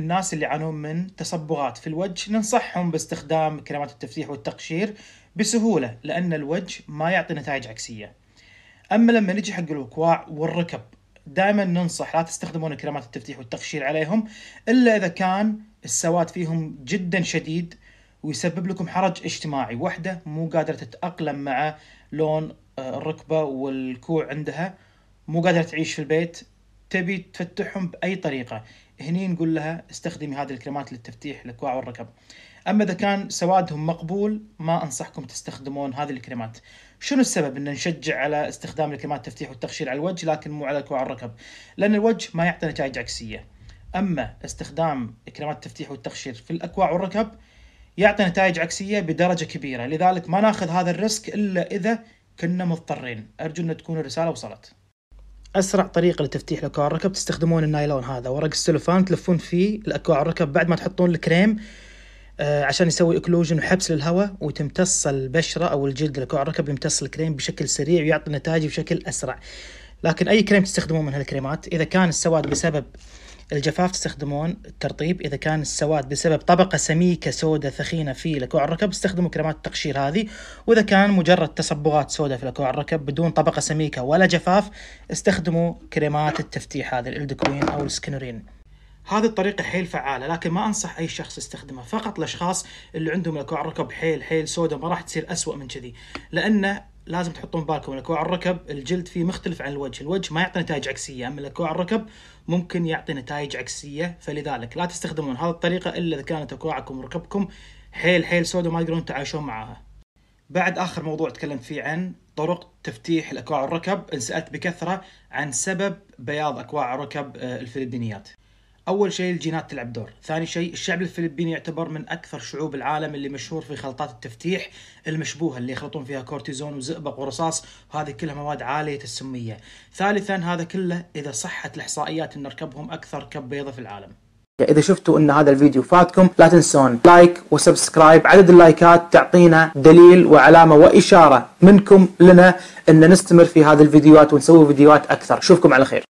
الناس اللي يعانون من تصبغات في الوجه ننصحهم باستخدام كريمات التفتيح والتقشير بسهولة لأن الوجه ما يعطي نتائج عكسية أما لما نجي حق الوكواع والركب دائما ننصح لا تستخدمون كريمات التفتيح والتقشير عليهم إلا إذا كان السواد فيهم جدا شديد ويسبب لكم حرج اجتماعي وحدة مو قادرة تتأقلم مع لون آه، الركبة والكوع عندها مو قادرة تعيش في البيت تبي تفتحهم بأي طريقة هني نقول لها استخدمي هذه الكريمات للتفتيح الاكواع والركب اما اذا كان سوادهم مقبول ما انصحكم تستخدمون هذه الكريمات شنو السبب ان نشجع على استخدام الكريمات التفتيح والتخشير على الوجه لكن مو على الاكواع والركب لان الوجه ما يعطي نتائج عكسيه اما استخدام كريمات التفتيح والتخشير في الاكواع والركب يعطي نتائج عكسيه بدرجه كبيره لذلك ما ناخذ هذا الريسك الا اذا كنا مضطرين ارجو ان تكون الرساله وصلت اسرع طريقه لتفتيح الاكواع الركب تستخدمون النايلون هذا ورق السلوفان تلفون فيه الاكواع الركب بعد ما تحطون الكريم آه، عشان يسوي اكلوجن وحبس للهواء وتمتص البشره او الجلد الاكواع الركب يمتص الكريم بشكل سريع ويعطي نتائج بشكل اسرع لكن اي كريم تستخدمون من هالكريمات اذا كان السواد بسبب الجفاف تستخدمون الترطيب إذا كان السواد بسبب طبقة سميكة سوداء ثخينة في لكوع الركب استخدموا كريمات التقشير هذه وإذا كان مجرد تصبغات سوداء في لكوع الركب بدون طبقة سميكة ولا جفاف استخدموا كريمات التفتيح هذه الإلدكوين أو السكنورين هذه الطريقة حيل فعالة لكن ما أنصح أي شخص يستخدمها فقط الأشخاص اللي عندهم لكوع الركب حيل حيل سوداء ما راح تصير أسوأ من كذي لأنه لازم تحطون بالكم الاكواع الركب الجلد فيه مختلف عن الوجه، الوجه ما يعطي نتائج عكسيه، اما الاكواع الركب ممكن يعطي نتائج عكسيه، فلذلك لا تستخدمون هذه الطريقه الا اذا كانت اكواعكم وركبكم حيل حيل سوداء ما تقدرون تتعايشون معاها. بعد اخر موضوع تكلمت فيه عن طرق تفتيح الاكواع الركب، انسالت بكثره عن سبب بياض اكواع الركب آه، الفلبينيات. اول شيء الجينات تلعب دور ثاني شيء الشعب الفلبيني يعتبر من اكثر شعوب العالم اللي مشهور في خلطات التفتيح المشبوهه اللي يخلطون فيها كورتيزون وزئبق ورصاص وهذه كلها مواد عاليه السميه ثالثا هذا كله اذا صحت الاحصائيات ان ركبهم اكثر كب بيضه في العالم إذا شفتوا أن هذا الفيديو فاتكم لا تنسون لايك وسبسكرايب عدد اللايكات تعطينا دليل وعلامة وإشارة منكم لنا أن نستمر في هذه الفيديوهات ونسوي فيديوهات أكثر أشوفكم على خير